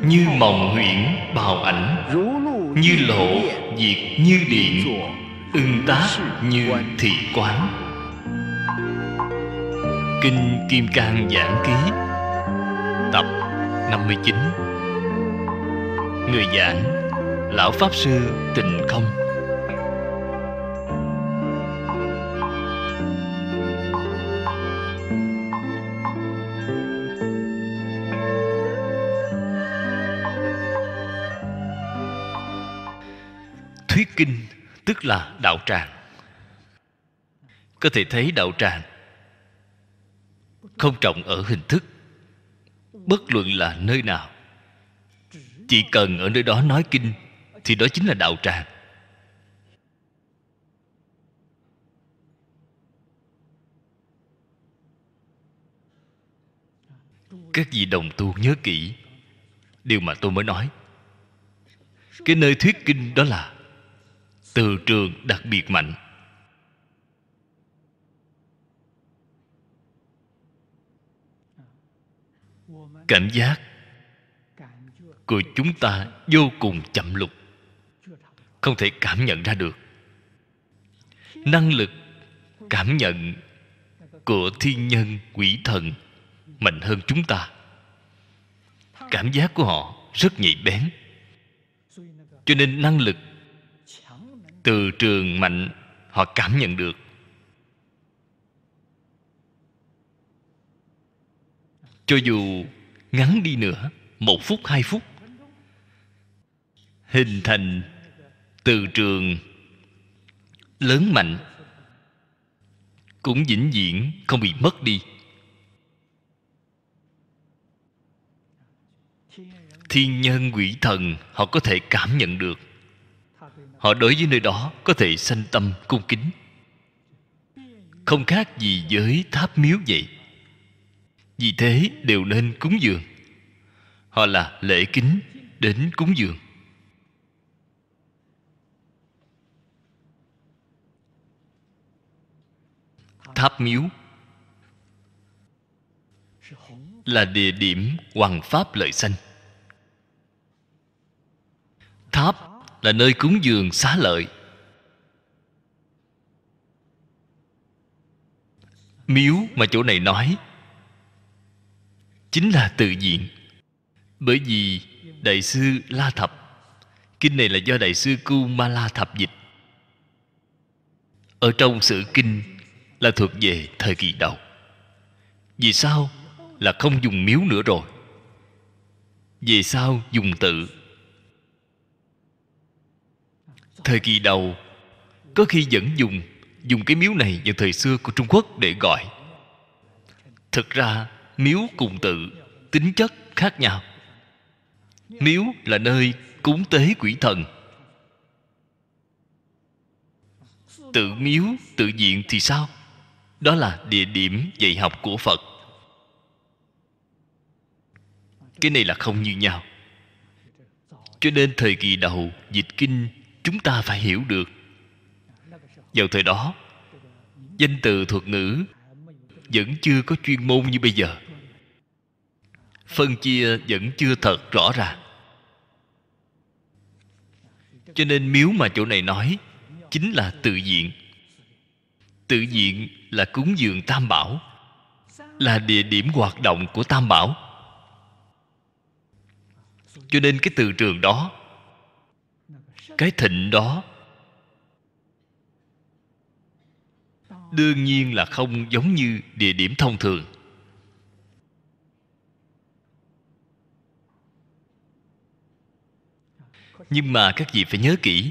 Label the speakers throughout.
Speaker 1: Như mộng huyễn bào ảnh Như lộ diệt như điện Ưng tác như thị quán Kinh Kim Cang Giảng Ký Tập 59 Người giảng Lão Pháp Sư Tịnh Không tức là đạo tràng có thể thấy đạo tràng không trọng ở hình thức bất luận là nơi nào chỉ cần ở nơi đó nói kinh thì đó chính là đạo tràng các vị đồng tu nhớ kỹ điều mà tôi mới nói cái nơi thuyết kinh đó là từ trường đặc biệt mạnh cảm giác của chúng ta vô cùng chậm lục không thể cảm nhận ra được năng lực cảm nhận của thiên nhân quỷ thần mạnh hơn chúng ta cảm giác của họ rất nhạy bén cho nên năng lực từ trường mạnh họ cảm nhận được cho dù ngắn đi nữa một phút hai phút hình thành từ trường lớn mạnh cũng vĩnh viễn không bị mất đi thiên nhân quỷ thần họ có thể cảm nhận được họ đối với nơi đó có thể sanh tâm cung kính không khác gì với tháp miếu vậy vì thế đều nên cúng dường họ là lễ kính đến cúng dường tháp miếu là địa điểm hoàng pháp lợi sanh tháp là nơi cúng dường xá lợi miếu mà chỗ này nói chính là tự diện bởi vì đại sư la thập kinh này là do đại sư cu ma la thập dịch ở trong sử kinh là thuộc về thời kỳ đầu vì sao là không dùng miếu nữa rồi về sau dùng tự thời kỳ đầu có khi vẫn dùng dùng cái miếu này vào thời xưa của trung quốc để gọi thực ra miếu cùng tự tính chất khác nhau miếu là nơi cúng tế quỷ thần tự miếu tự diện thì sao đó là địa điểm dạy học của phật cái này là không như nhau cho nên thời kỳ đầu dịch kinh chúng ta phải hiểu được vào thời đó danh từ thuật ngữ vẫn chưa có chuyên môn như bây giờ phân chia vẫn chưa thật rõ ràng cho nên miếu mà chỗ này nói chính là tự diện tự diện là cúng dường tam bảo là địa điểm hoạt động của tam bảo cho nên cái từ trường đó cái thịnh đó đương nhiên là không giống như địa điểm thông thường nhưng mà các vị phải nhớ kỹ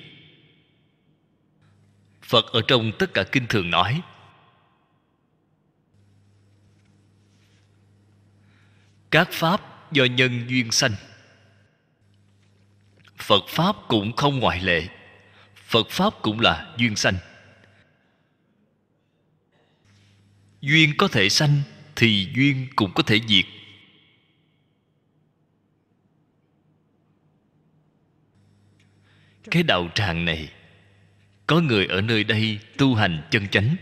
Speaker 1: phật ở trong tất cả kinh thường nói các pháp do nhân duyên sanh phật pháp cũng không ngoại lệ phật pháp cũng là duyên sanh duyên có thể sanh thì duyên cũng có thể diệt cái đạo tràng này có người ở nơi đây tu hành chân chánh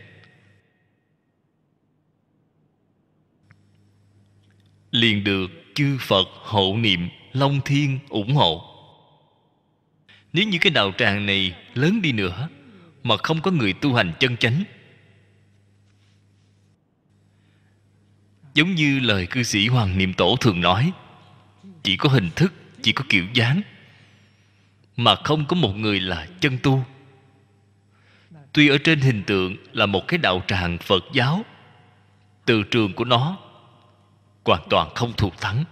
Speaker 1: liền được chư phật hộ niệm long thiên ủng hộ nếu như cái đạo tràng này lớn đi nữa Mà không có người tu hành chân chánh Giống như lời cư sĩ Hoàng Niệm Tổ thường nói Chỉ có hình thức, chỉ có kiểu dáng Mà không có một người là chân tu Tuy ở trên hình tượng là một cái đạo tràng Phật giáo Từ trường của nó Hoàn toàn không thuộc thắng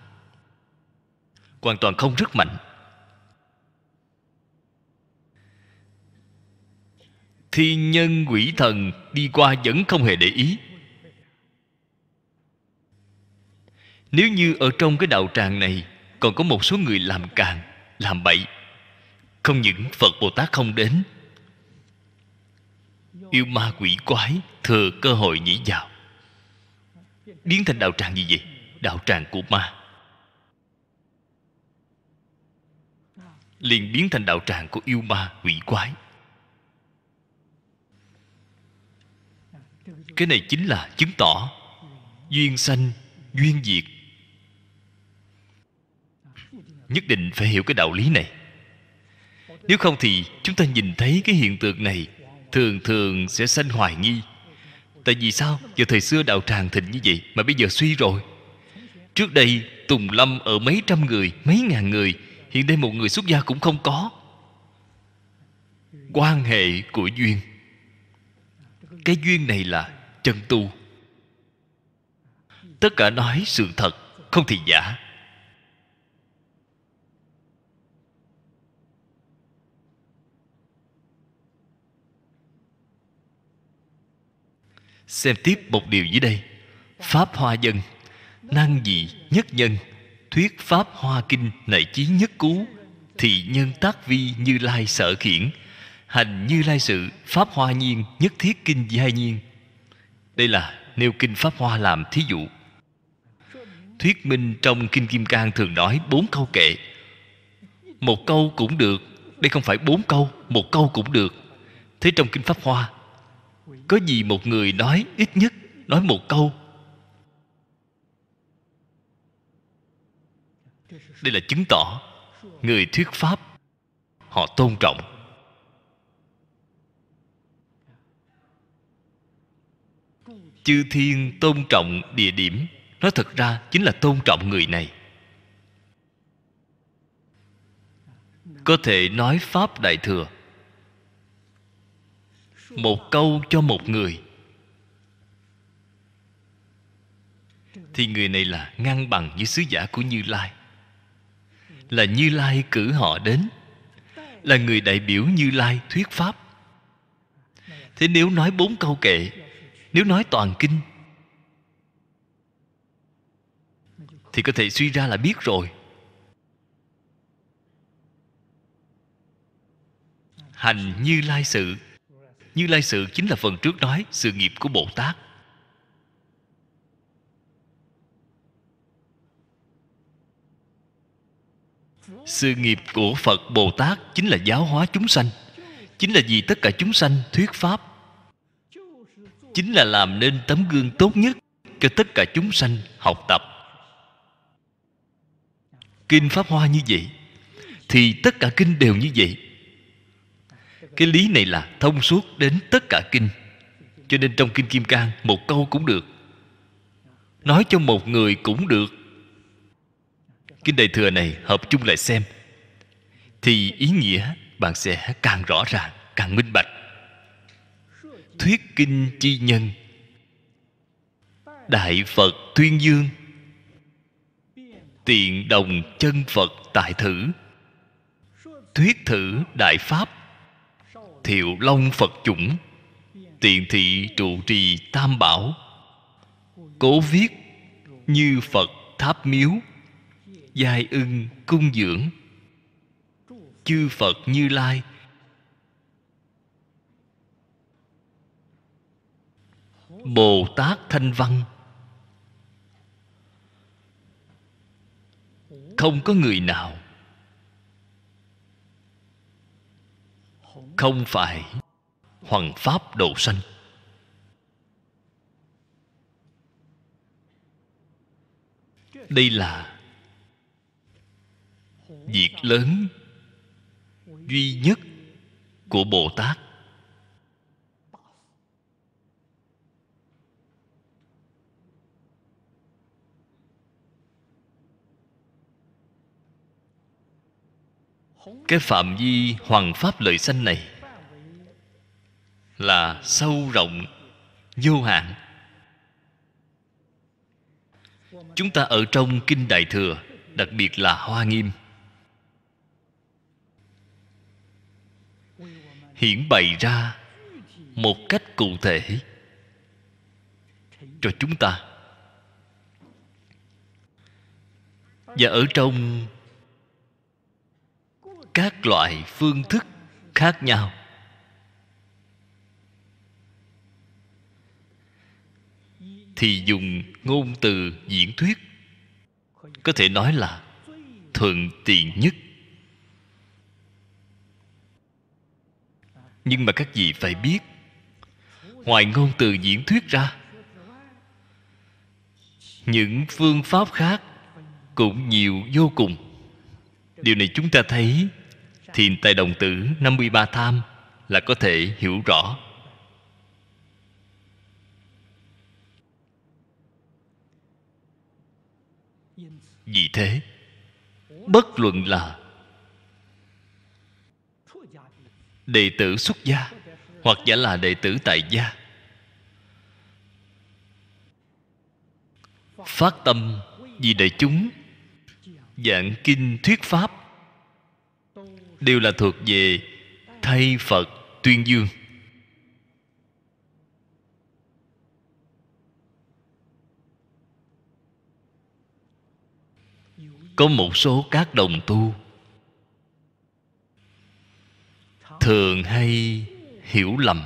Speaker 1: Hoàn toàn không rất mạnh thiên nhân quỷ thần đi qua vẫn không hề để ý nếu như ở trong cái đạo tràng này còn có một số người làm càn, làm bậy không những phật bồ tát không đến yêu ma quỷ quái thừa cơ hội nhảy vào biến thành đạo tràng gì vậy đạo tràng của ma liền biến thành đạo tràng của yêu ma quỷ quái cái này chính là chứng tỏ duyên sanh duyên diệt nhất định phải hiểu cái đạo lý này nếu không thì chúng ta nhìn thấy cái hiện tượng này thường thường sẽ sanh hoài nghi tại vì sao giờ thời xưa đạo tràng thịnh như vậy mà bây giờ suy rồi trước đây tùng lâm ở mấy trăm người mấy ngàn người hiện nay một người xuất gia cũng không có quan hệ của duyên cái duyên này là chân tu tất cả nói sự thật không thì giả xem tiếp một điều dưới đây pháp hoa dân năng dị nhất nhân thuyết pháp hoa kinh nại chí nhất cú thì nhân tác vi như lai sở khiển hành như lai sự pháp hoa nhiên nhất thiết kinh di nhiên đây là nêu kinh pháp hoa làm thí dụ thuyết minh trong kinh kim cang thường nói bốn câu kệ một câu cũng được đây không phải bốn câu một câu cũng được thế trong kinh pháp hoa có gì một người nói ít nhất nói một câu đây là chứng tỏ người thuyết pháp họ tôn trọng chư thiên tôn trọng địa điểm nó thật ra chính là tôn trọng người này có thể nói pháp đại thừa một câu cho một người thì người này là ngang bằng với sứ giả của như lai là như lai cử họ đến là người đại biểu như lai thuyết pháp thế nếu nói bốn câu kệ nếu nói toàn kinh thì có thể suy ra là biết rồi hành như lai sự như lai sự chính là phần trước nói sự nghiệp của bồ tát sự nghiệp của phật bồ tát chính là giáo hóa chúng sanh chính là vì tất cả chúng sanh thuyết pháp chính là làm nên tấm gương tốt nhất cho tất cả chúng sanh học tập kinh pháp hoa như vậy thì tất cả kinh đều như vậy cái lý này là thông suốt đến tất cả kinh cho nên trong kinh kim cang một câu cũng được nói cho một người cũng được kinh đại thừa này hợp chung lại xem thì ý nghĩa bạn sẽ càng rõ ràng càng minh bạch thuyết kinh chi nhân đại phật tuyên dương tiện đồng chân phật tại thử thuyết thử đại pháp thiệu long phật chủng tiền thị trụ trì tam bảo cố viết như phật tháp miếu giai ưng cung dưỡng chư phật như lai bồ tát thanh văn không có người nào không phải hoằng pháp độ sanh đây là việc lớn duy nhất của bồ tát cái phạm vi hoàng pháp lợi sanh này là sâu rộng vô hạn chúng ta ở trong kinh đại thừa đặc biệt là hoa nghiêm hiển bày ra một cách cụ thể cho chúng ta và ở trong các loại phương thức khác nhau thì dùng ngôn từ diễn thuyết có thể nói là thuận tiện nhất nhưng mà các vị phải biết ngoài ngôn từ diễn thuyết ra những phương pháp khác cũng nhiều vô cùng điều này chúng ta thấy thiền tài đồng tử 53 tham là có thể hiểu rõ vì thế bất luận là đệ tử xuất gia hoặc giả là đệ tử tại gia phát tâm vì đại chúng giảng kinh thuyết pháp đều là thuộc về thay phật tuyên dương có một số các đồng tu thường hay hiểu lầm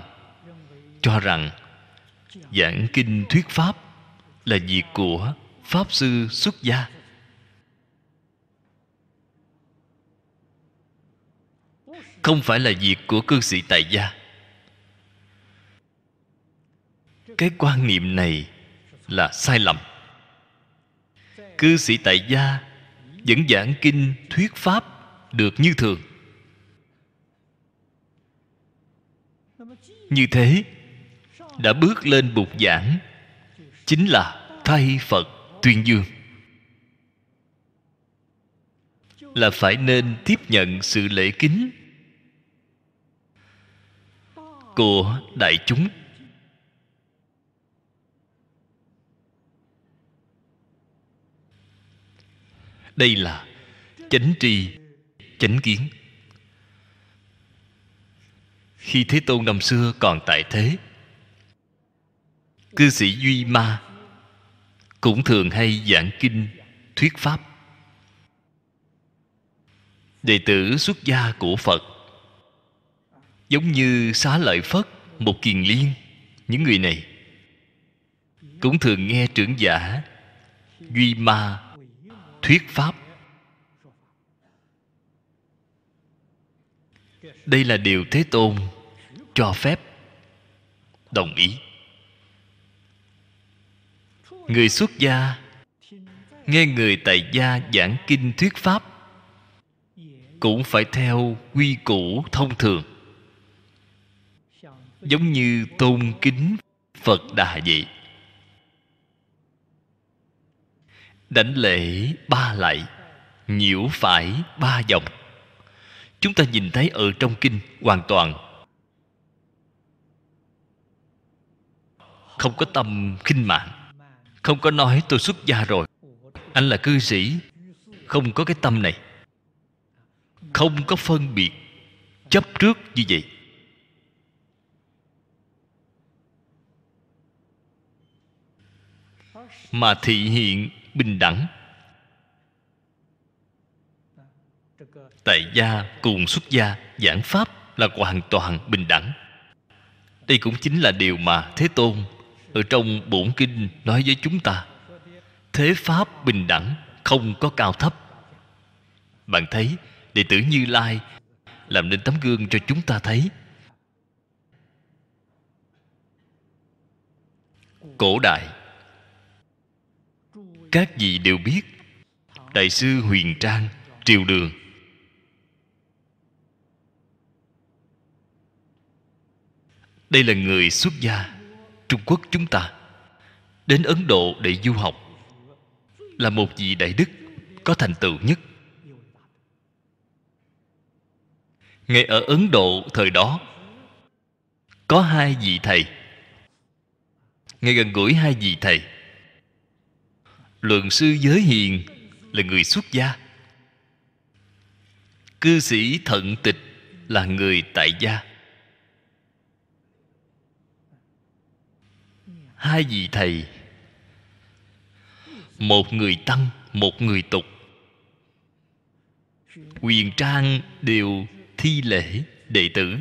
Speaker 1: cho rằng giảng kinh thuyết pháp là việc của pháp sư xuất gia không phải là việc của cư sĩ tại gia cái quan niệm này là sai lầm cư sĩ tại gia vẫn giảng kinh thuyết pháp được như thường như thế đã bước lên bục giảng chính là thay phật tuyên dương là phải nên tiếp nhận sự lễ kính của đại chúng đây là chánh tri chánh kiến khi thế tôn năm xưa còn tại thế cư sĩ duy ma cũng thường hay giảng kinh thuyết pháp đệ tử xuất gia của phật giống như xá lợi phất một kiền liên những người này cũng thường nghe trưởng giả duy ma thuyết pháp đây là điều thế tôn cho phép đồng ý người xuất gia nghe người tại gia giảng kinh thuyết pháp cũng phải theo quy củ thông thường giống như tôn kính phật đà vậy đánh lễ ba lại nhiễu phải ba dòng chúng ta nhìn thấy ở trong kinh hoàn toàn không có tâm khinh mạng không có nói tôi xuất gia rồi anh là cư sĩ không có cái tâm này không có phân biệt chấp trước như vậy mà thị hiện bình đẳng tại gia cùng xuất gia giảng pháp là hoàn toàn bình đẳng đây cũng chính là điều mà thế tôn ở trong bổn kinh nói với chúng ta thế pháp bình đẳng không có cao thấp bạn thấy đệ tử như lai làm nên tấm gương cho chúng ta thấy cổ đại các vị đều biết đại sư huyền trang triều đường đây là người xuất gia trung quốc chúng ta đến ấn độ để du học là một vị đại đức có thành tựu nhất ngay ở ấn độ thời đó có hai vị thầy ngay gần gũi hai vị thầy luận sư giới hiền là người xuất gia cư sĩ thận tịch là người tại gia hai vị thầy một người tăng một người tục quyền trang đều thi lễ đệ tử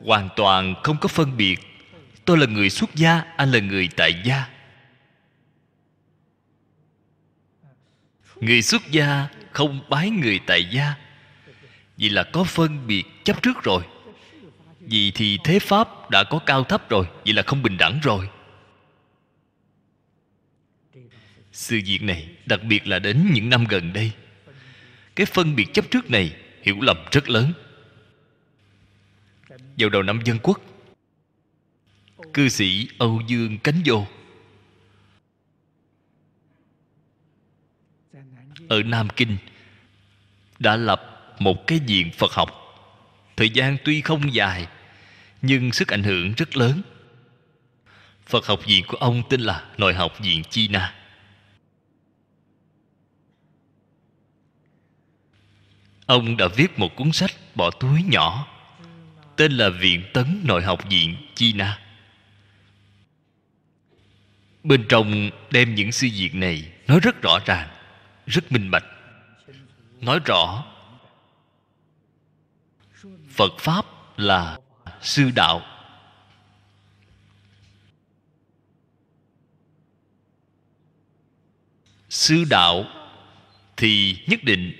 Speaker 1: hoàn toàn không có phân biệt tôi là người xuất gia anh là người tại gia người xuất gia không bái người tại gia vì là có phân biệt chấp trước rồi vì thì thế pháp đã có cao thấp rồi vì là không bình đẳng rồi sự việc này đặc biệt là đến những năm gần đây cái phân biệt chấp trước này hiểu lầm rất lớn vào đầu năm dân quốc cư sĩ âu dương cánh vô ở Nam Kinh đã lập một cái diện Phật học. Thời gian tuy không dài nhưng sức ảnh hưởng rất lớn. Phật học viện của ông tên là Nội học viện China. Ông đã viết một cuốn sách bỏ túi nhỏ tên là Viện Tấn Nội học viện China. Bên trong đem những suy việc này nói rất rõ ràng rất minh bạch nói rõ phật pháp là sư đạo sư đạo thì nhất định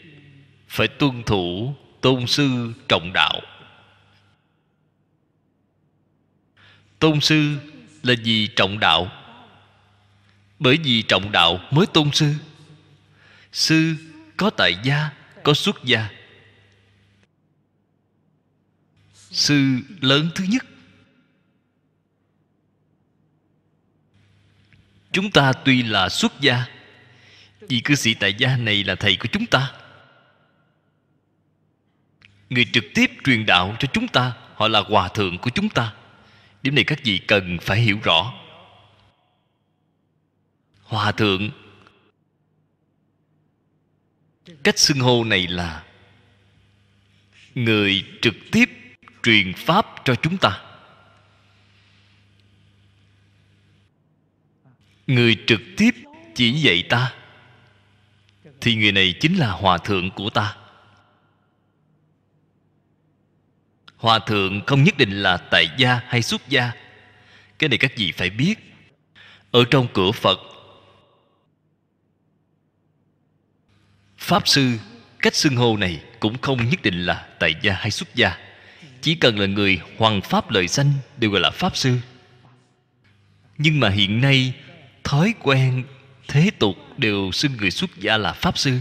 Speaker 1: phải tuân thủ tôn sư trọng đạo tôn sư là vì trọng đạo bởi vì trọng đạo mới tôn sư sư có tại gia có xuất gia sư lớn thứ nhất chúng ta tuy là xuất gia vị cư sĩ tại gia này là thầy của chúng ta người trực tiếp truyền đạo cho chúng ta họ là hòa thượng của chúng ta điểm này các vị cần phải hiểu rõ hòa thượng cách xưng hô này là người trực tiếp truyền pháp cho chúng ta người trực tiếp chỉ dạy ta thì người này chính là hòa thượng của ta hòa thượng không nhất định là tại gia hay xuất gia cái này các vị phải biết ở trong cửa phật pháp sư cách xưng hô này cũng không nhất định là tại gia hay xuất gia chỉ cần là người hoàng pháp lợi danh đều gọi là pháp sư nhưng mà hiện nay thói quen thế tục đều xưng người xuất gia là pháp sư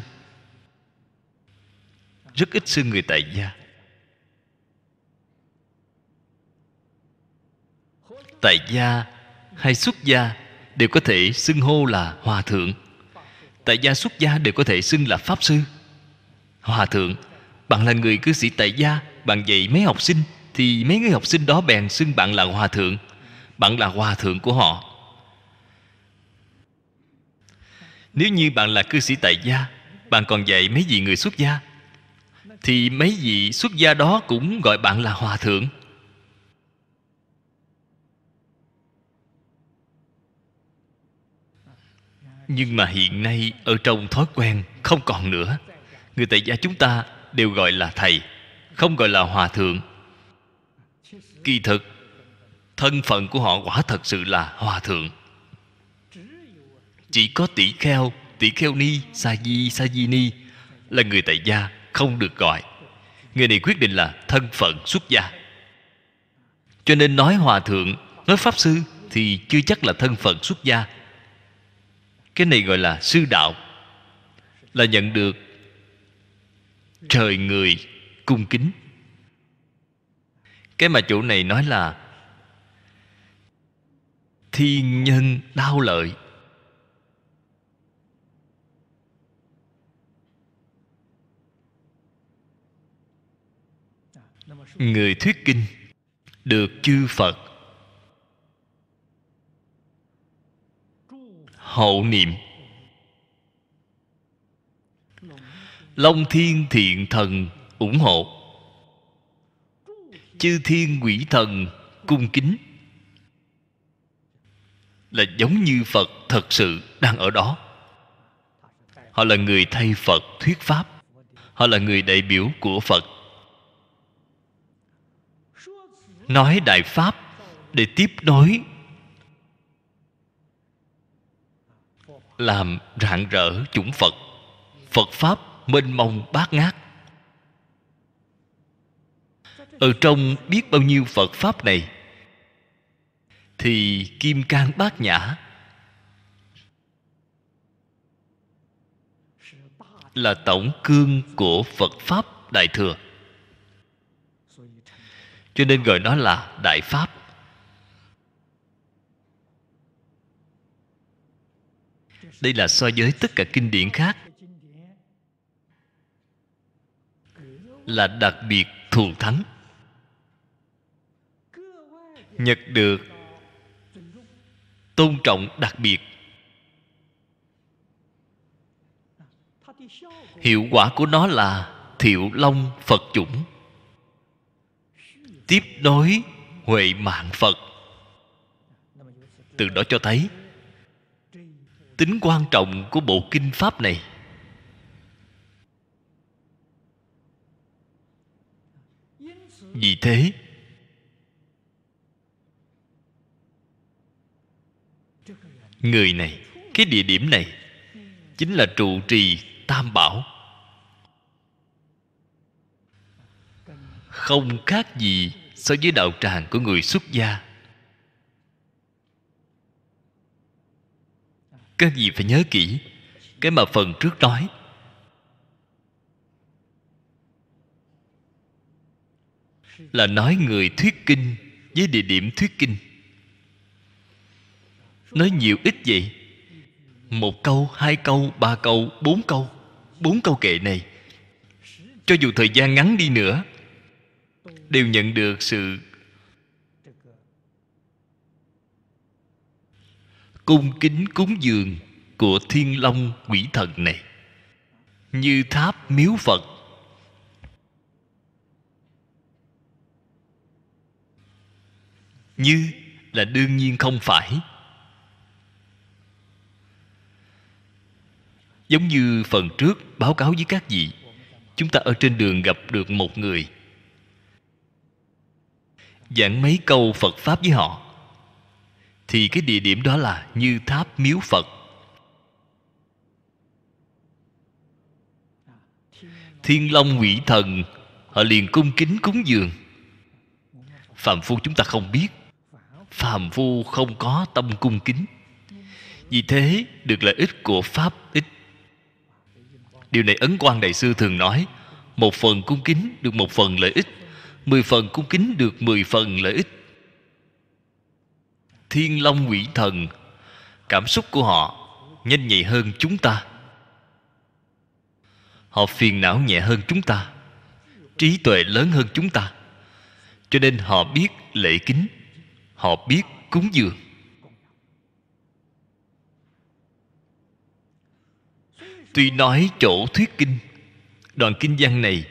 Speaker 1: rất ít xưng người tại gia tại gia hay xuất gia đều có thể xưng hô là hòa thượng tại gia xuất gia đều có thể xưng là pháp sư hòa thượng bạn là người cư sĩ tại gia bạn dạy mấy học sinh thì mấy người học sinh đó bèn xưng bạn là hòa thượng bạn là hòa thượng của họ nếu như bạn là cư sĩ tại gia bạn còn dạy mấy vị người xuất gia thì mấy vị xuất gia đó cũng gọi bạn là hòa thượng nhưng mà hiện nay ở trong thói quen không còn nữa người tại gia chúng ta đều gọi là thầy không gọi là hòa thượng kỳ thực thân phận của họ quả thật sự là hòa thượng chỉ có tỷ kheo tỷ kheo ni sa di sa di ni là người tại gia không được gọi người này quyết định là thân phận xuất gia cho nên nói hòa thượng nói pháp sư thì chưa chắc là thân phận xuất gia cái này gọi là sư đạo là nhận được trời người cung kính cái mà chỗ này nói là thiên nhân đau lợi người thuyết kinh được chư phật hậu niệm long thiên thiện thần ủng hộ chư thiên quỷ thần cung kính là giống như phật thật sự đang ở đó họ là người thay phật thuyết pháp họ là người đại biểu của phật nói đại pháp để tiếp nối làm rạng rỡ chủng phật phật pháp mênh mông bát ngát ở trong biết bao nhiêu phật pháp này thì kim cang bát nhã là tổng cương của phật pháp đại thừa cho nên gọi nó là đại pháp đây là so với tất cả kinh điển khác là đặc biệt thù thắng nhật được tôn trọng đặc biệt hiệu quả của nó là thiệu long phật chủng tiếp nối huệ mạng phật từ đó cho thấy tính quan trọng của bộ kinh pháp này vì thế người này cái địa điểm này chính là trụ trì tam bảo không khác gì so với đạo tràng của người xuất gia các vị phải nhớ kỹ cái mà phần trước nói là nói người thuyết kinh với địa điểm thuyết kinh nói nhiều ít vậy một câu hai câu ba câu bốn câu bốn câu kệ này cho dù thời gian ngắn đi nữa đều nhận được sự cung kính cúng dường của thiên long quỷ thần này như tháp miếu phật như là đương nhiên không phải giống như phần trước báo cáo với các vị chúng ta ở trên đường gặp được một người giảng mấy câu phật pháp với họ thì cái địa điểm đó là như tháp miếu phật thiên long quỷ thần họ liền cung kính cúng dường phạm phu chúng ta không biết phạm phu không có tâm cung kính vì thế được lợi ích của pháp ích. điều này ấn quan đại sư thường nói một phần cung kính được một phần lợi ích mười phần cung kính được mười phần lợi ích thiên long quỷ thần cảm xúc của họ nhanh nhạy hơn chúng ta họ phiền não nhẹ hơn chúng ta trí tuệ lớn hơn chúng ta cho nên họ biết lễ kính họ biết cúng dường tuy nói chỗ thuyết kinh đoàn kinh văn này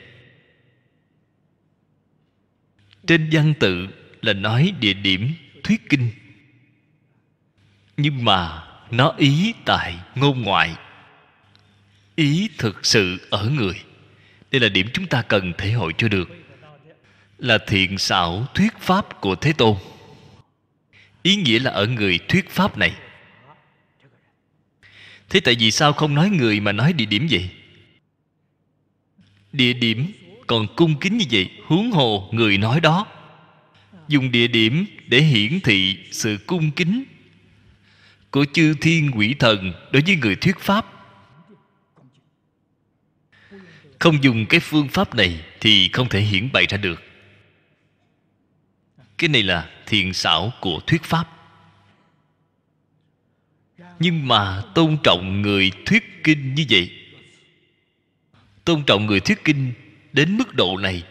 Speaker 1: trên văn tự là nói địa điểm thuyết kinh nhưng mà nó ý tại ngôn ngoại ý thực sự ở người đây là điểm chúng ta cần thể hội cho được là thiện xảo thuyết pháp của thế tôn ý nghĩa là ở người thuyết pháp này thế tại vì sao không nói người mà nói địa điểm vậy địa điểm còn cung kính như vậy huống hồ người nói đó dùng địa điểm để hiển thị sự cung kính của chư thiên quỷ thần đối với người thuyết pháp không dùng cái phương pháp này thì không thể hiển bày ra được cái này là thiền xảo của thuyết pháp nhưng mà tôn trọng người thuyết kinh như vậy tôn trọng người thuyết kinh đến mức độ này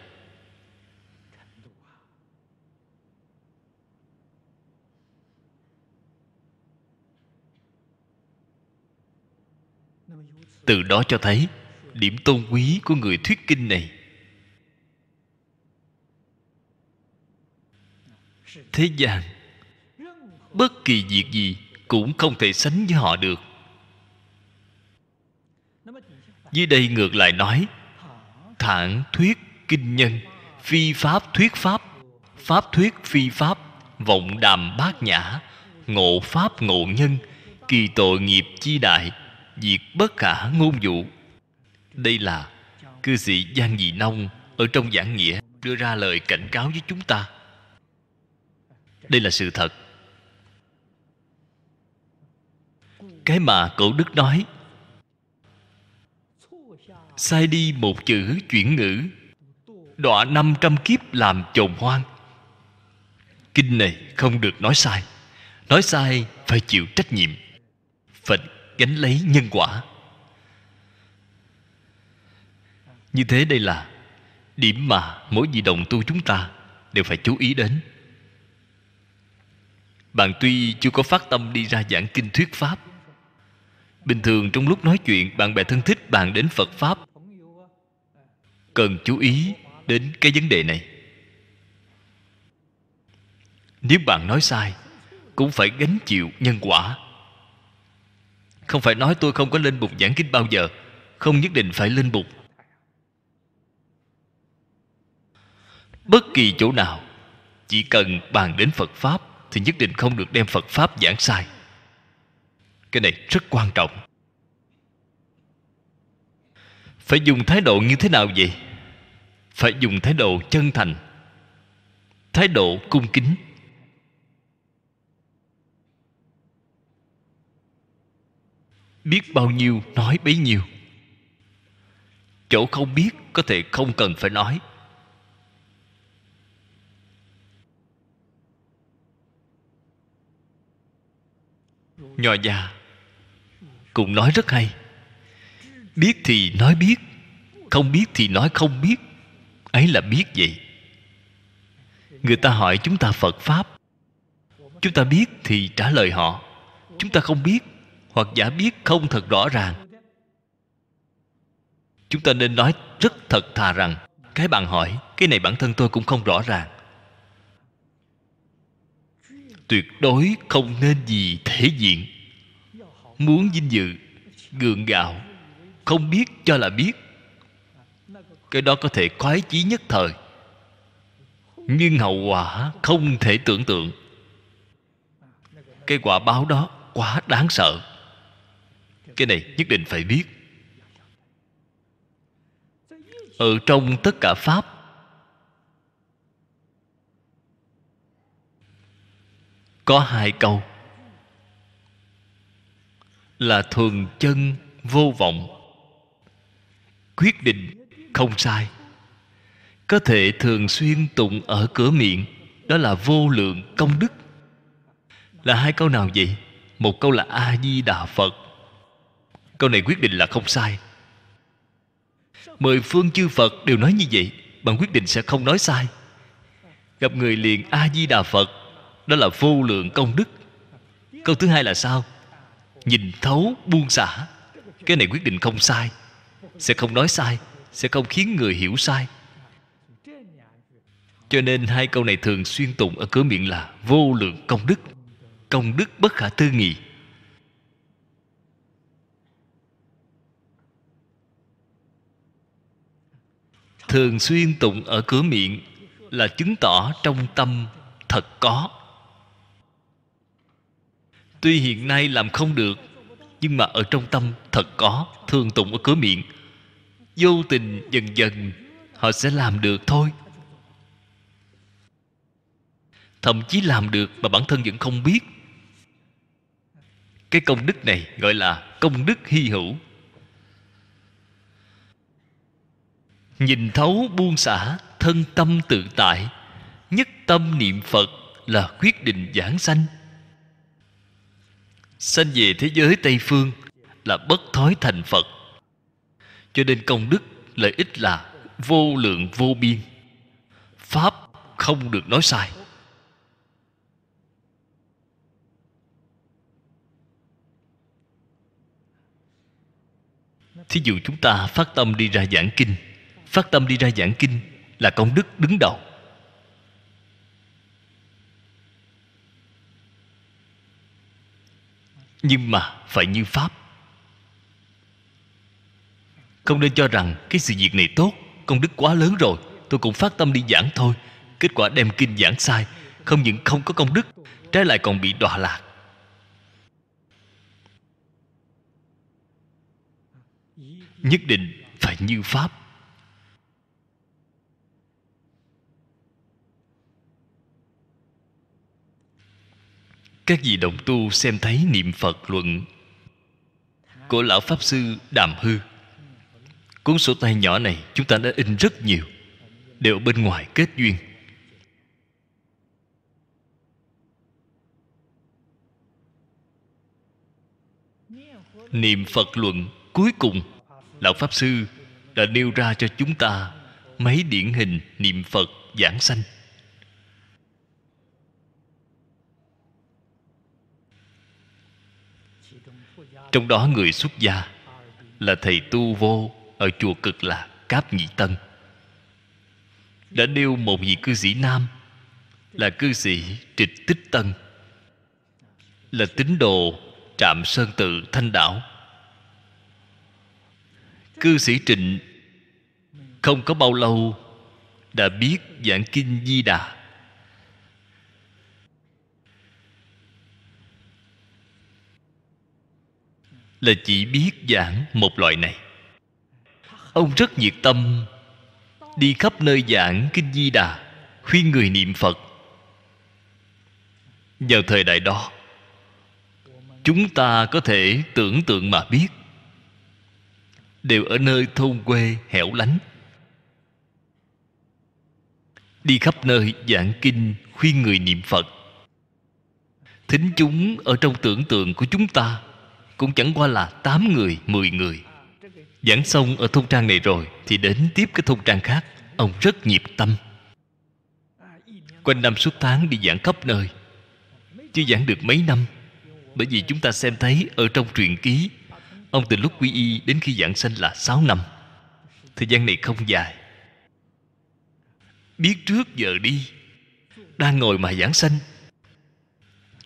Speaker 1: từ đó cho thấy điểm tôn quý của người thuyết kinh này thế gian bất kỳ việc gì cũng không thể sánh với họ được dưới đây ngược lại nói thản thuyết kinh nhân phi pháp thuyết pháp pháp thuyết phi pháp vọng đàm bát nhã ngộ pháp ngộ nhân kỳ tội nghiệp chi đại việc bất khả ngôn dụ đây là cư sĩ giang dị nông ở trong giảng nghĩa đưa ra lời cảnh cáo với chúng ta đây là sự thật cái mà cổ đức nói sai đi một chữ chuyển ngữ đọa năm trăm kiếp làm chồn hoang kinh này không được nói sai nói sai phải chịu trách nhiệm phật gánh lấy nhân quả như thế đây là điểm mà mỗi vị đồng tu chúng ta đều phải chú ý đến bạn tuy chưa có phát tâm đi ra giảng kinh thuyết pháp bình thường trong lúc nói chuyện bạn bè thân thích bạn đến phật pháp cần chú ý đến cái vấn đề này nếu bạn nói sai cũng phải gánh chịu nhân quả không phải nói tôi không có lên bục giảng kinh bao giờ Không nhất định phải lên bục Bất kỳ chỗ nào Chỉ cần bàn đến Phật Pháp Thì nhất định không được đem Phật Pháp giảng sai Cái này rất quan trọng Phải dùng thái độ như thế nào vậy? Phải dùng thái độ chân thành Thái độ cung kính biết bao nhiêu nói bấy nhiêu chỗ không biết có thể không cần phải nói nho già cũng nói rất hay biết thì nói biết không biết thì nói không biết ấy là biết vậy người ta hỏi chúng ta phật pháp chúng ta biết thì trả lời họ chúng ta không biết hoặc giả biết không thật rõ ràng chúng ta nên nói rất thật thà rằng cái bạn hỏi cái này bản thân tôi cũng không rõ ràng tuyệt đối không nên gì thể diện muốn vinh dự gượng gạo không biết cho là biết cái đó có thể khoái chí nhất thời nhưng hậu quả không thể tưởng tượng cái quả báo đó quá đáng sợ cái này nhất định phải biết ở trong tất cả pháp có hai câu là thường chân vô vọng quyết định không sai có thể thường xuyên tụng ở cửa miệng đó là vô lượng công đức là hai câu nào vậy một câu là a di đà phật câu này quyết định là không sai mười phương chư phật đều nói như vậy bạn quyết định sẽ không nói sai gặp người liền a di đà phật đó là vô lượng công đức câu thứ hai là sao nhìn thấu buông xả cái này quyết định không sai sẽ không nói sai sẽ không khiến người hiểu sai cho nên hai câu này thường xuyên tụng ở cửa miệng là vô lượng công đức công đức bất khả tư nghị thường xuyên tụng ở cửa miệng là chứng tỏ trong tâm thật có tuy hiện nay làm không được nhưng mà ở trong tâm thật có thường tụng ở cửa miệng vô tình dần dần họ sẽ làm được thôi thậm chí làm được mà bản thân vẫn không biết cái công đức này gọi là công đức hy hữu nhìn thấu buông xả thân tâm tự tại nhất tâm niệm phật là quyết định giảng sanh sanh về thế giới tây phương là bất thói thành phật cho nên công đức lợi ích là vô lượng vô biên pháp không được nói sai thí dụ chúng ta phát tâm đi ra giảng kinh phát tâm đi ra giảng kinh là công đức đứng đầu nhưng mà phải như pháp không nên cho rằng cái sự việc này tốt công đức quá lớn rồi tôi cũng phát tâm đi giảng thôi kết quả đem kinh giảng sai không những không có công đức trái lại còn bị đọa lạc nhất định phải như pháp các vị đồng tu xem thấy niệm phật luận của lão pháp sư đàm hư cuốn sổ tay nhỏ này chúng ta đã in rất nhiều đều bên ngoài kết duyên niệm phật luận cuối cùng lão pháp sư đã nêu ra cho chúng ta mấy điển hình niệm phật giảng sanh trong đó người xuất gia là thầy tu vô ở chùa cực lạc cáp nhị tân đã nêu một vị cư sĩ nam là cư sĩ trịch tích tân là tín đồ trạm sơn tự thanh đảo cư sĩ trịnh không có bao lâu đã biết giảng kinh di đà là chỉ biết giảng một loại này ông rất nhiệt tâm đi khắp nơi giảng kinh di đà khuyên người niệm phật vào thời đại đó chúng ta có thể tưởng tượng mà biết đều ở nơi thôn quê hẻo lánh đi khắp nơi giảng kinh khuyên người niệm phật thính chúng ở trong tưởng tượng của chúng ta cũng chẳng qua là 8 người, 10 người Giảng xong ở thôn trang này rồi Thì đến tiếp cái thôn trang khác Ông rất nhiệt tâm Quanh năm suốt tháng đi giảng khắp nơi Chứ giảng được mấy năm Bởi vì chúng ta xem thấy Ở trong truyền ký Ông từ lúc quy y đến khi giảng sanh là 6 năm Thời gian này không dài Biết trước giờ đi Đang ngồi mà giảng sanh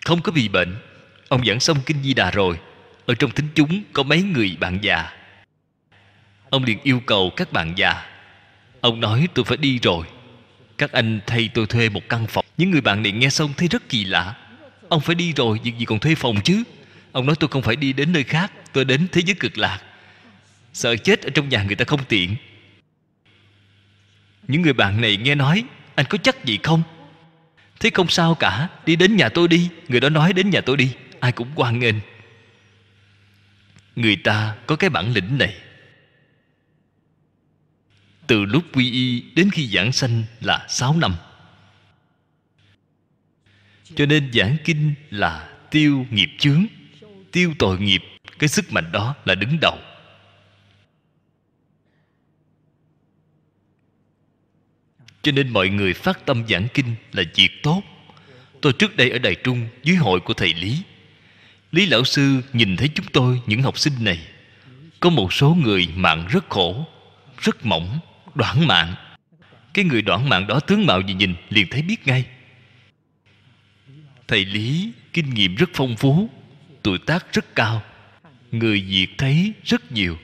Speaker 1: Không có bị bệnh Ông giảng xong Kinh Di Đà rồi ở trong thính chúng có mấy người bạn già Ông liền yêu cầu các bạn già Ông nói tôi phải đi rồi Các anh thay tôi thuê một căn phòng Những người bạn này nghe xong thấy rất kỳ lạ Ông phải đi rồi Việc gì còn thuê phòng chứ Ông nói tôi không phải đi đến nơi khác Tôi đến thế giới cực lạc Sợ chết ở trong nhà người ta không tiện Những người bạn này nghe nói Anh có chắc gì không Thế không sao cả Đi đến nhà tôi đi Người đó nói đến nhà tôi đi Ai cũng quan nghênh người ta có cái bản lĩnh này từ lúc quy y đến khi giảng sanh là 6 năm cho nên giảng kinh là tiêu nghiệp chướng tiêu tội nghiệp cái sức mạnh đó là đứng đầu cho nên mọi người phát tâm giảng kinh là việc tốt tôi trước đây ở đài trung dưới hội của thầy lý lý lão sư nhìn thấy chúng tôi những học sinh này có một số người mạng rất khổ rất mỏng đoạn mạng cái người đoạn mạng đó tướng mạo gì nhìn liền thấy biết ngay thầy lý kinh nghiệm rất phong phú tuổi tác rất cao người việt thấy rất nhiều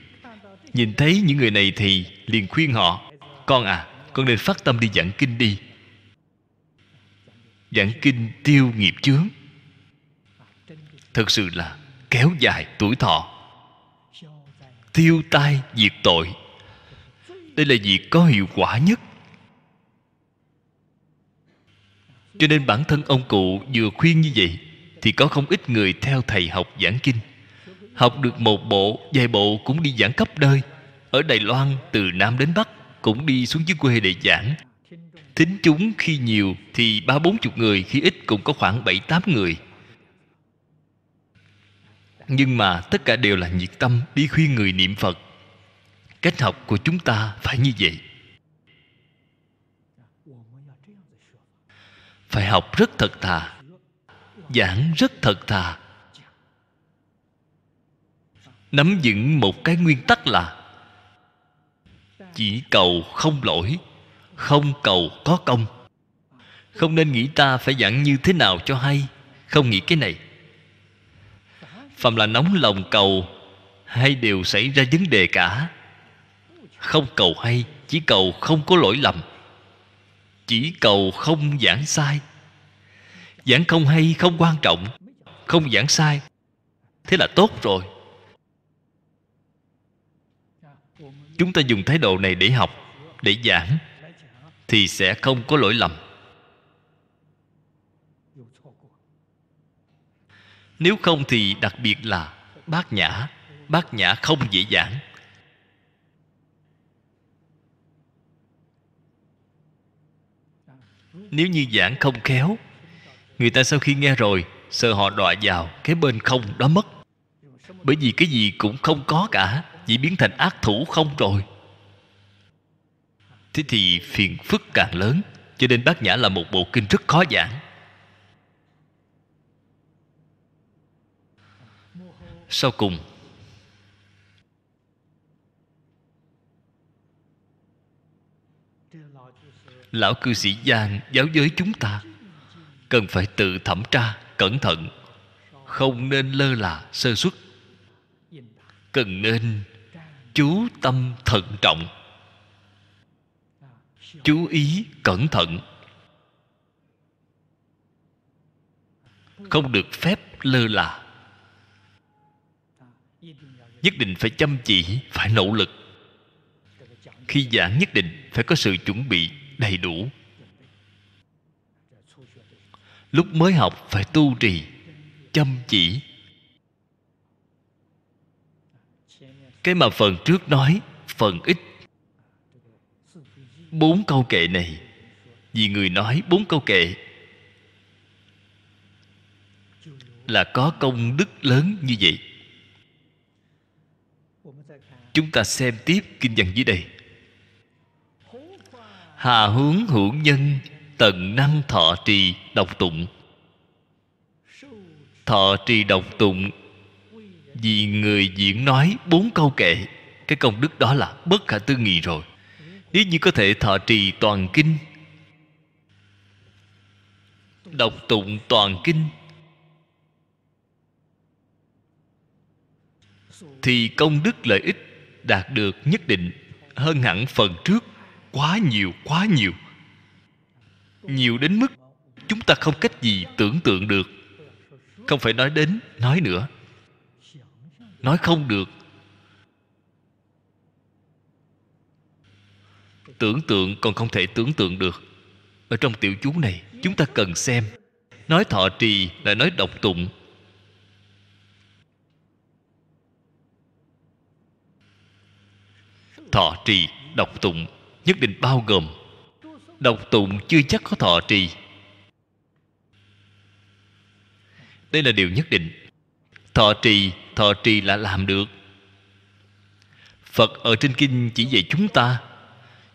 Speaker 1: nhìn thấy những người này thì liền khuyên họ con à con nên phát tâm đi giảng kinh đi giảng kinh tiêu nghiệp chướng thật sự là kéo dài tuổi thọ tiêu tai diệt tội đây là việc có hiệu quả nhất cho nên bản thân ông cụ vừa khuyên như vậy thì có không ít người theo thầy học giảng kinh học được một bộ vài bộ cũng đi giảng cấp nơi ở đài loan từ nam đến bắc cũng đi xuống dưới quê để giảng tính chúng khi nhiều thì ba bốn chục người khi ít cũng có khoảng bảy tám người nhưng mà tất cả đều là nhiệt tâm đi khuyên người niệm phật cách học của chúng ta phải như vậy phải học rất thật thà giảng rất thật thà nắm vững một cái nguyên tắc là chỉ cầu không lỗi không cầu có công không nên nghĩ ta phải giảng như thế nào cho hay không nghĩ cái này Phạm là nóng lòng cầu hay đều xảy ra vấn đề cả Không cầu hay Chỉ cầu không có lỗi lầm Chỉ cầu không giảng sai Giảng không hay không quan trọng Không giảng sai Thế là tốt rồi Chúng ta dùng thái độ này để học Để giảng Thì sẽ không có lỗi lầm nếu không thì đặc biệt là bát nhã bát nhã không dễ dàng nếu như giảng không khéo người ta sau khi nghe rồi sợ họ đọa vào cái bên không đó mất bởi vì cái gì cũng không có cả chỉ biến thành ác thủ không rồi thế thì phiền phức càng lớn cho nên bát nhã là một bộ kinh rất khó giảng sau cùng lão cư sĩ giang giáo giới chúng ta cần phải tự thẩm tra cẩn thận không nên lơ là sơ suất cần nên chú tâm thận trọng chú ý cẩn thận không được phép lơ là nhất định phải chăm chỉ phải nỗ lực khi giảng nhất định phải có sự chuẩn bị đầy đủ lúc mới học phải tu trì chăm chỉ cái mà phần trước nói phần ít bốn câu kệ này vì người nói bốn câu kệ là có công đức lớn như vậy chúng ta xem tiếp kinh văn dưới đây hà hướng hữu nhân tận năng thọ trì độc tụng thọ trì độc tụng vì người diễn nói bốn câu kệ cái công đức đó là bất khả tư nghị rồi nếu như có thể thọ trì toàn kinh đọc tụng toàn kinh thì công đức lợi ích đạt được nhất định hơn hẳn phần trước quá nhiều quá nhiều nhiều đến mức chúng ta không cách gì tưởng tượng được không phải nói đến nói nữa nói không được tưởng tượng còn không thể tưởng tượng được ở trong tiểu chú này chúng ta cần xem nói thọ trì là nói độc tụng thọ trì đọc tụng nhất định bao gồm đọc tụng chưa chắc có thọ trì đây là điều nhất định thọ trì thọ trì là làm được phật ở trên kinh chỉ dạy chúng ta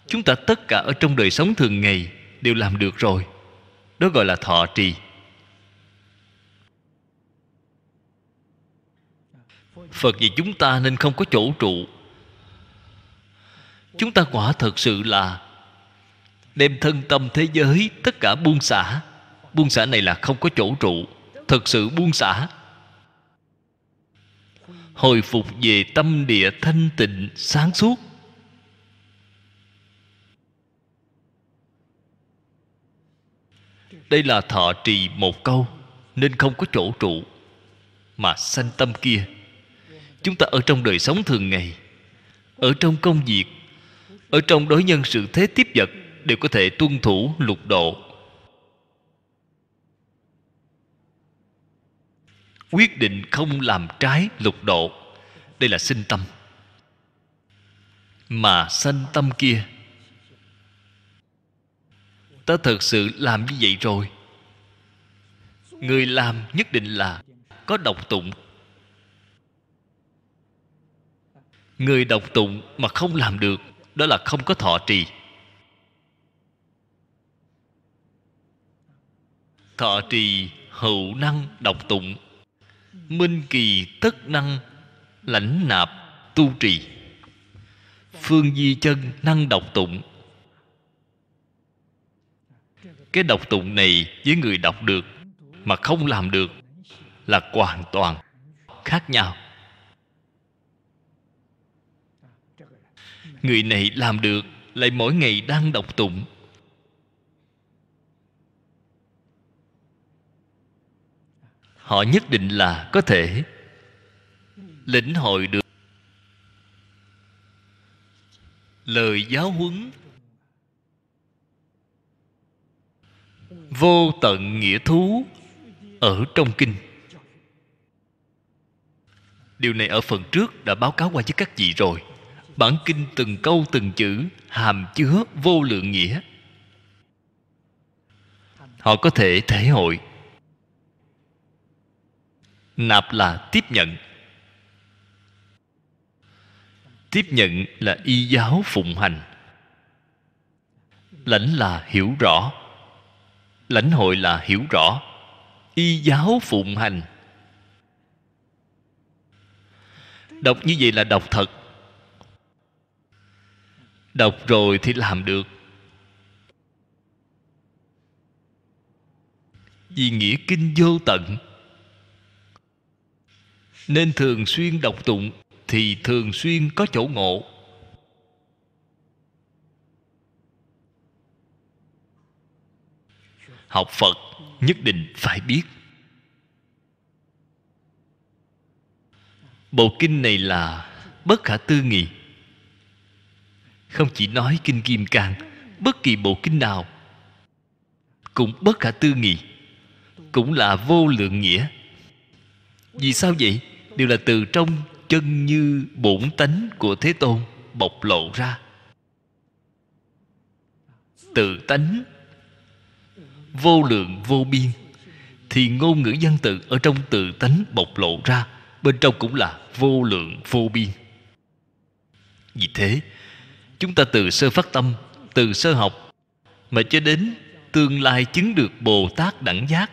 Speaker 1: chúng ta tất cả ở trong đời sống thường ngày đều làm được rồi đó gọi là thọ trì phật vì chúng ta nên không có chỗ trụ chúng ta quả thật sự là đem thân tâm thế giới tất cả buông xả buông xả này là không có chỗ trụ thật sự buông xả hồi phục về tâm địa thanh tịnh sáng suốt đây là thọ trì một câu nên không có chỗ trụ mà sanh tâm kia chúng ta ở trong đời sống thường ngày ở trong công việc ở trong đối nhân sự thế tiếp vật đều có thể tuân thủ lục độ quyết định không làm trái lục độ đây là sinh tâm mà sanh tâm kia ta thật sự làm như vậy rồi người làm nhất định là có độc tụng người độc tụng mà không làm được đó là không có thọ trì thọ trì hữu năng độc tụng minh kỳ tất năng lãnh nạp tu trì phương di chân năng độc tụng cái độc tụng này với người đọc được mà không làm được là hoàn toàn khác nhau người này làm được lại mỗi ngày đang đọc tụng họ nhất định là có thể lĩnh hội được lời giáo huấn vô tận nghĩa thú ở trong kinh điều này ở phần trước đã báo cáo qua với các vị rồi bản kinh từng câu từng chữ hàm chứa vô lượng nghĩa họ có thể thể hội nạp là tiếp nhận tiếp nhận là y giáo phụng hành lãnh là hiểu rõ lãnh hội là hiểu rõ y giáo phụng hành đọc như vậy là đọc thật đọc rồi thì làm được vì nghĩa kinh vô tận nên thường xuyên đọc tụng thì thường xuyên có chỗ ngộ học phật nhất định phải biết bộ kinh này là bất khả tư nghị không chỉ nói kinh kim cang bất kỳ bộ kinh nào cũng bất khả tư nghị cũng là vô lượng nghĩa vì sao vậy đều là từ trong chân như bổn tánh của thế tôn bộc lộ ra tự tánh vô lượng vô biên thì ngôn ngữ văn tự ở trong tự tánh bộc lộ ra bên trong cũng là vô lượng vô biên vì thế chúng ta từ sơ phát tâm từ sơ học mà cho đến tương lai chứng được bồ tát đẳng giác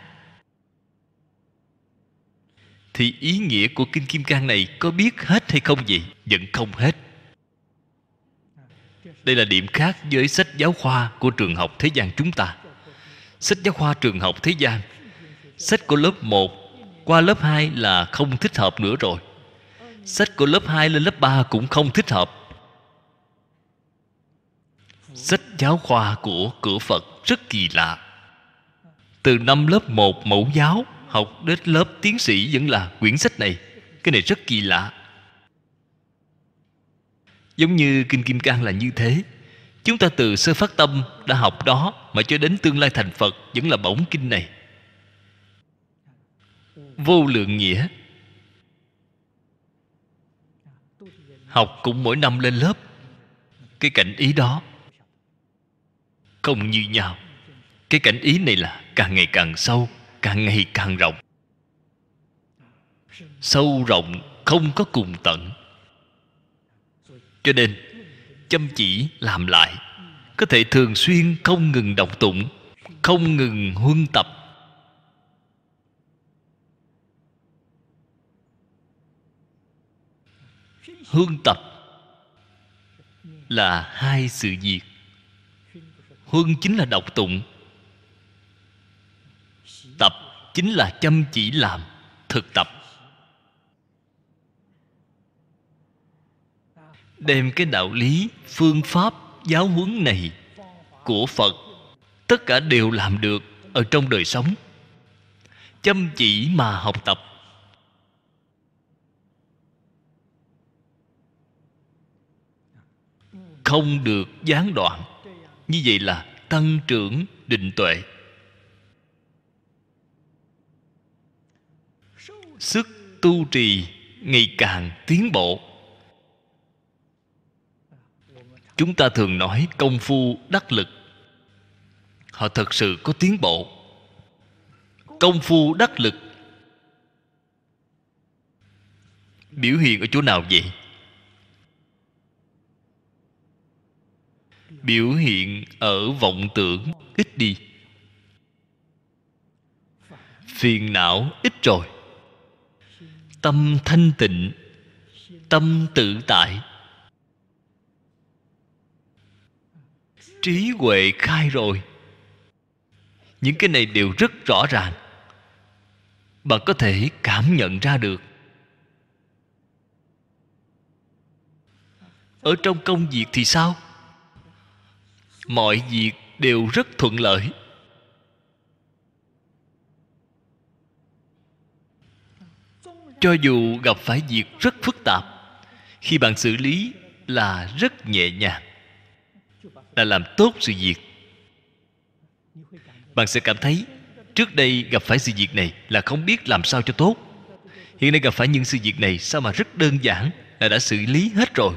Speaker 1: thì ý nghĩa của kinh kim cang này có biết hết hay không vậy vẫn không hết đây là điểm khác với sách giáo khoa của trường học thế gian chúng ta sách giáo khoa trường học thế gian sách của lớp 1 qua lớp 2 là không thích hợp nữa rồi sách của lớp 2 lên lớp 3 cũng không thích hợp Sách giáo khoa của cửa Phật rất kỳ lạ Từ năm lớp 1 mẫu giáo Học đến lớp tiến sĩ vẫn là quyển sách này Cái này rất kỳ lạ Giống như Kinh Kim Cang là như thế Chúng ta từ sơ phát tâm đã học đó Mà cho đến tương lai thành Phật Vẫn là bổng kinh này Vô lượng nghĩa Học cũng mỗi năm lên lớp Cái cảnh ý đó không như nhau cái cảnh ý này là càng ngày càng sâu càng ngày càng rộng sâu rộng không có cùng tận cho nên chăm chỉ làm lại có thể thường xuyên không ngừng đọc tụng không ngừng huân tập Hương tập là hai sự việc huân chính là đọc tụng tập chính là chăm chỉ làm thực tập đem cái đạo lý phương pháp giáo huấn này của phật tất cả đều làm được ở trong đời sống chăm chỉ mà học tập không được gián đoạn như vậy là tăng trưởng định tuệ sức tu trì ngày càng tiến bộ chúng ta thường nói công phu đắc lực họ thật sự có tiến bộ công phu đắc lực biểu hiện ở chỗ nào vậy biểu hiện ở vọng tưởng ít đi phiền não ít rồi tâm thanh tịnh tâm tự tại trí huệ khai rồi những cái này đều rất rõ ràng bạn có thể cảm nhận ra được ở trong công việc thì sao mọi việc đều rất thuận lợi cho dù gặp phải việc rất phức tạp khi bạn xử lý là rất nhẹ nhàng là làm tốt sự việc bạn sẽ cảm thấy trước đây gặp phải sự việc này là không biết làm sao cho tốt hiện nay gặp phải những sự việc này sao mà rất đơn giản là đã xử lý hết rồi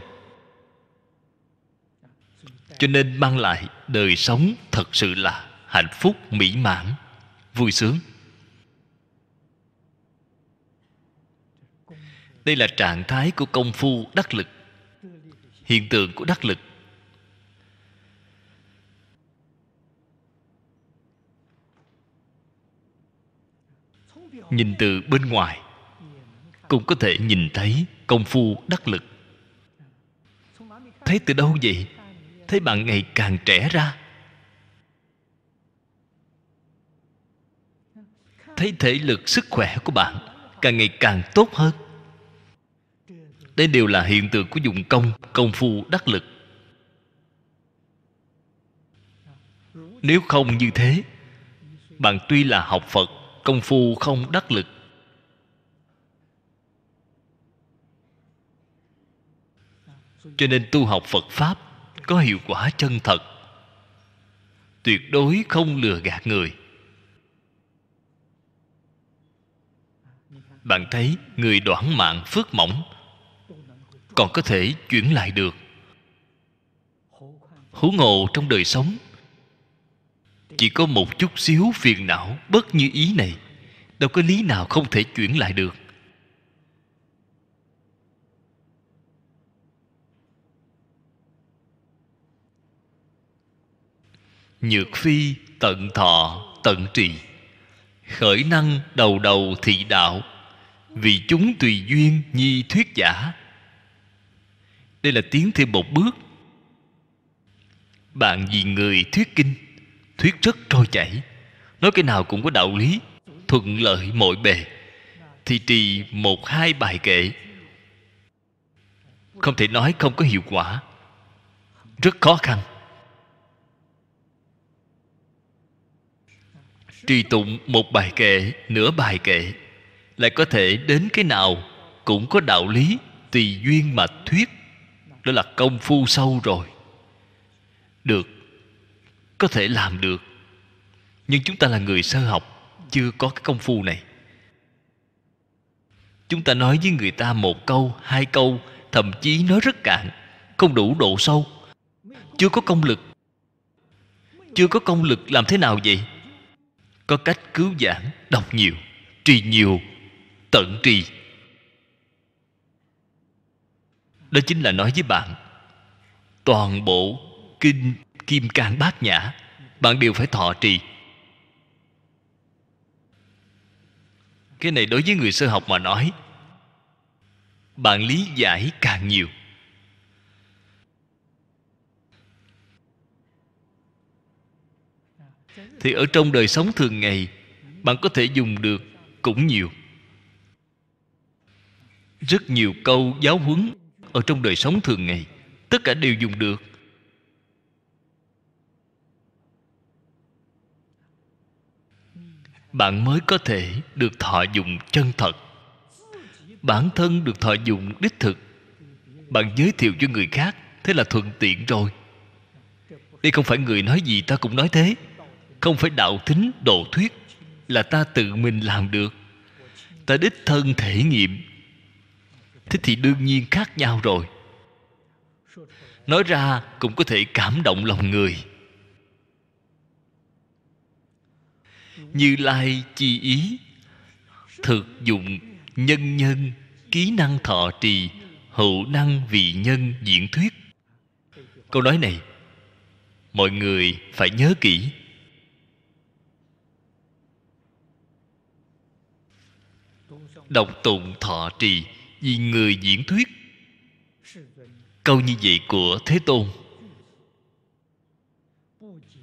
Speaker 1: cho nên mang lại đời sống thật sự là hạnh phúc mỹ mãn vui sướng đây là trạng thái của công phu đắc lực hiện tượng của đắc lực nhìn từ bên ngoài cũng có thể nhìn thấy công phu đắc lực thấy từ đâu vậy thấy bạn ngày càng trẻ ra thấy thể lực sức khỏe của bạn càng ngày càng tốt hơn đây đều là hiện tượng của dụng công công phu đắc lực nếu không như thế bạn tuy là học phật công phu không đắc lực cho nên tu học phật pháp có hiệu quả chân thật tuyệt đối không lừa gạt người bạn thấy người đoản mạng phước mỏng còn có thể chuyển lại được hữu ngộ trong đời sống chỉ có một chút xíu phiền não bất như ý này đâu có lý nào không thể chuyển lại được nhược phi tận thọ tận trì khởi năng đầu đầu thị đạo vì chúng tùy duyên nhi thuyết giả đây là tiến thêm một bước bạn vì người thuyết kinh thuyết rất trôi chảy nói cái nào cũng có đạo lý thuận lợi mọi bề thì trì một hai bài kệ không thể nói không có hiệu quả rất khó khăn trì tụng một bài kệ nửa bài kệ lại có thể đến cái nào cũng có đạo lý tùy duyên mà thuyết đó là công phu sâu rồi được có thể làm được nhưng chúng ta là người sơ học chưa có cái công phu này chúng ta nói với người ta một câu hai câu thậm chí nói rất cạn không đủ độ sâu chưa có công lực chưa có công lực làm thế nào vậy có cách cứu giảng đọc nhiều trì nhiều tận trì đó chính là nói với bạn toàn bộ kinh kim cang bát nhã bạn đều phải thọ trì cái này đối với người sơ học mà nói bạn lý giải càng nhiều thì ở trong đời sống thường ngày bạn có thể dùng được cũng nhiều rất nhiều câu giáo huấn ở trong đời sống thường ngày tất cả đều dùng được bạn mới có thể được thọ dụng chân thật bản thân được thọ dụng đích thực bạn giới thiệu cho người khác thế là thuận tiện rồi đây không phải người nói gì ta cũng nói thế không phải đạo thính đồ thuyết là ta tự mình làm được ta đích thân thể nghiệm thế thì đương nhiên khác nhau rồi nói ra cũng có thể cảm động lòng người như lai chi ý thực dụng nhân nhân ký năng thọ trì hữu năng vị nhân diễn thuyết câu nói này mọi người phải nhớ kỹ đọc tụng thọ trì vì người diễn thuyết câu như vậy của thế tôn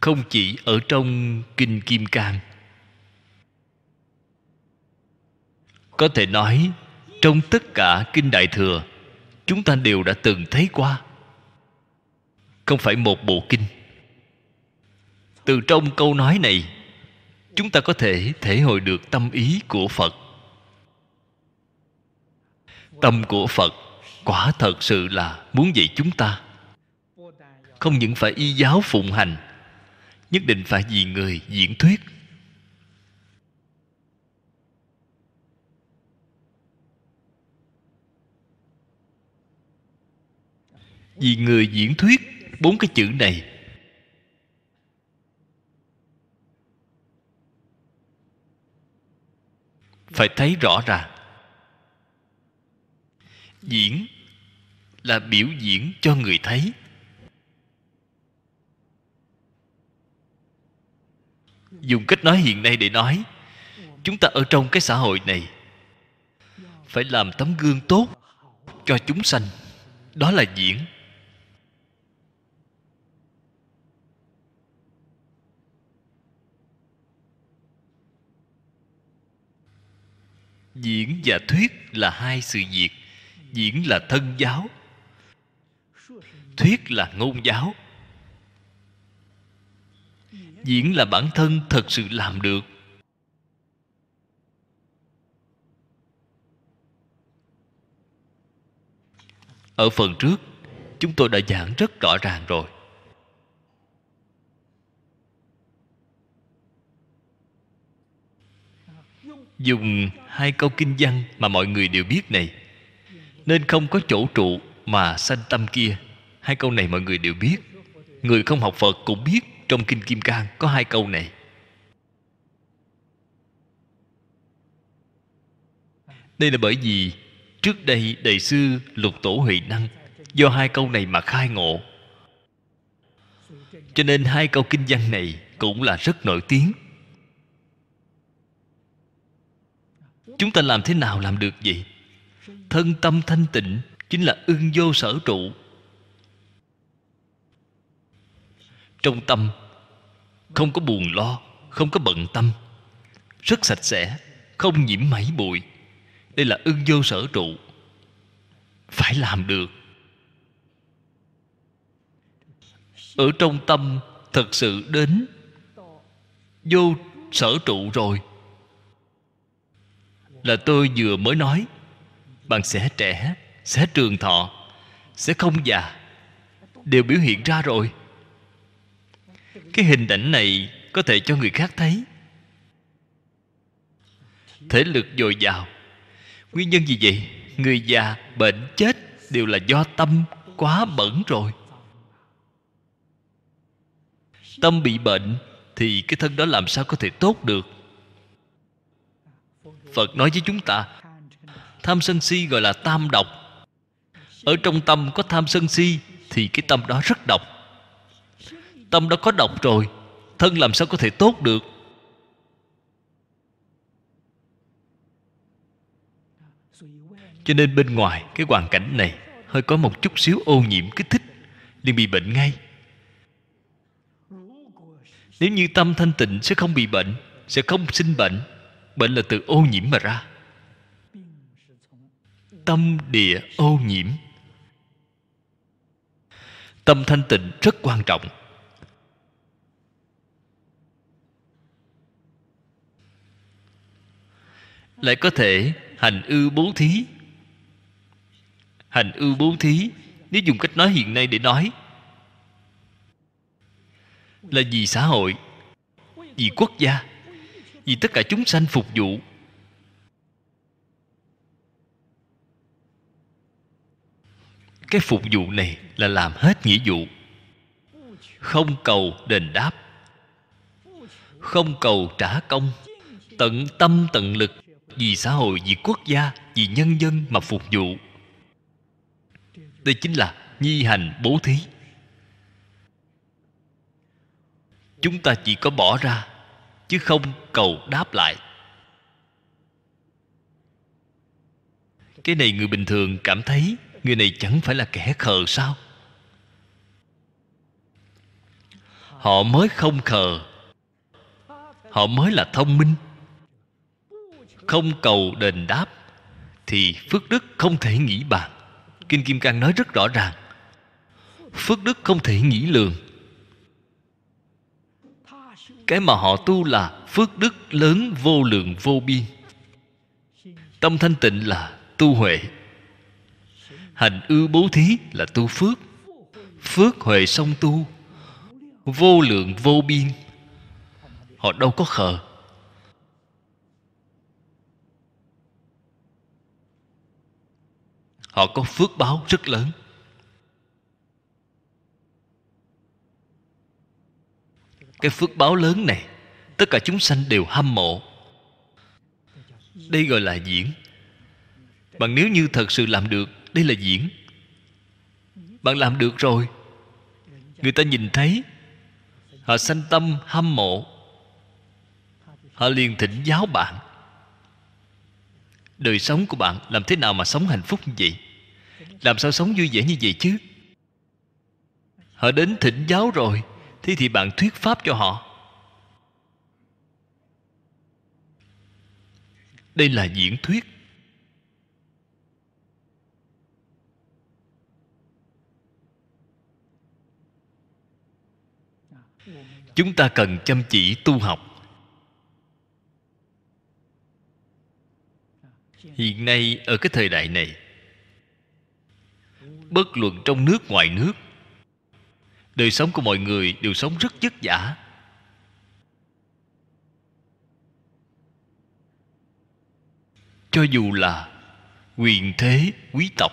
Speaker 1: không chỉ ở trong kinh kim cang có thể nói trong tất cả kinh đại thừa chúng ta đều đã từng thấy qua không phải một bộ kinh từ trong câu nói này chúng ta có thể thể hội được tâm ý của phật tâm của phật quả thật sự là muốn dạy chúng ta không những phải y giáo phụng hành nhất định phải vì người diễn thuyết vì người diễn thuyết bốn cái chữ này phải thấy rõ ràng diễn là biểu diễn cho người thấy dùng cách nói hiện nay để nói chúng ta ở trong cái xã hội này phải làm tấm gương tốt cho chúng sanh đó là diễn diễn và thuyết là hai sự việc diễn là thân giáo thuyết là ngôn giáo diễn là bản thân thật sự làm được ở phần trước chúng tôi đã giảng rất rõ ràng rồi dùng hai câu kinh văn mà mọi người đều biết này nên không có chỗ trụ mà sanh tâm kia hai câu này mọi người đều biết người không học phật cũng biết trong kinh kim cang có hai câu này đây là bởi vì trước đây đại sư lục tổ huệ năng do hai câu này mà khai ngộ cho nên hai câu kinh văn này cũng là rất nổi tiếng chúng ta làm thế nào làm được vậy thân tâm thanh tịnh chính là ưng vô sở trụ trong tâm không có buồn lo không có bận tâm rất sạch sẽ không nhiễm mảy bụi đây là ưng vô sở trụ phải làm được ở trong tâm thật sự đến vô sở trụ rồi là tôi vừa mới nói bạn sẽ trẻ sẽ trường thọ sẽ không già đều biểu hiện ra rồi cái hình ảnh này có thể cho người khác thấy thể lực dồi dào nguyên nhân gì vậy người già bệnh chết đều là do tâm quá bẩn rồi tâm bị bệnh thì cái thân đó làm sao có thể tốt được phật nói với chúng ta tham sân si gọi là tam độc ở trong tâm có tham sân si thì cái tâm đó rất độc tâm đó có độc rồi thân làm sao có thể tốt được cho nên bên ngoài cái hoàn cảnh này hơi có một chút xíu ô nhiễm kích thích liền bị bệnh ngay nếu như tâm thanh tịnh sẽ không bị bệnh sẽ không sinh bệnh bệnh là từ ô nhiễm mà ra tâm địa ô nhiễm tâm thanh tịnh rất quan trọng lại có thể hành ư bố thí hành ư bố thí nếu dùng cách nói hiện nay để nói là vì xã hội vì quốc gia vì tất cả chúng sanh phục vụ cái phục vụ này là làm hết nghĩa vụ không cầu đền đáp không cầu trả công tận tâm tận lực vì xã hội vì quốc gia vì nhân dân mà phục vụ đây chính là nhi hành bố thí chúng ta chỉ có bỏ ra chứ không cầu đáp lại cái này người bình thường cảm thấy người này chẳng phải là kẻ khờ sao họ mới không khờ họ mới là thông minh không cầu đền đáp thì phước đức không thể nghĩ bàn kinh kim cang nói rất rõ ràng phước đức không thể nghĩ lường cái mà họ tu là phước đức lớn vô lượng vô biên tâm thanh tịnh là tu huệ hành ưu bố thí là tu phước phước huệ song tu vô lượng vô biên họ đâu có khờ họ có phước báo rất lớn cái phước báo lớn này tất cả chúng sanh đều hâm mộ đây gọi là diễn bằng nếu như thật sự làm được đây là diễn bạn làm được rồi người ta nhìn thấy họ sanh tâm hâm mộ họ liền thỉnh giáo bạn đời sống của bạn làm thế nào mà sống hạnh phúc như vậy làm sao sống vui vẻ như vậy chứ họ đến thỉnh giáo rồi thế thì bạn thuyết pháp cho họ đây là diễn thuyết chúng ta cần chăm chỉ tu học hiện nay ở cái thời đại này bất luận trong nước ngoài nước đời sống của mọi người đều sống rất vất vả cho dù là quyền thế quý tộc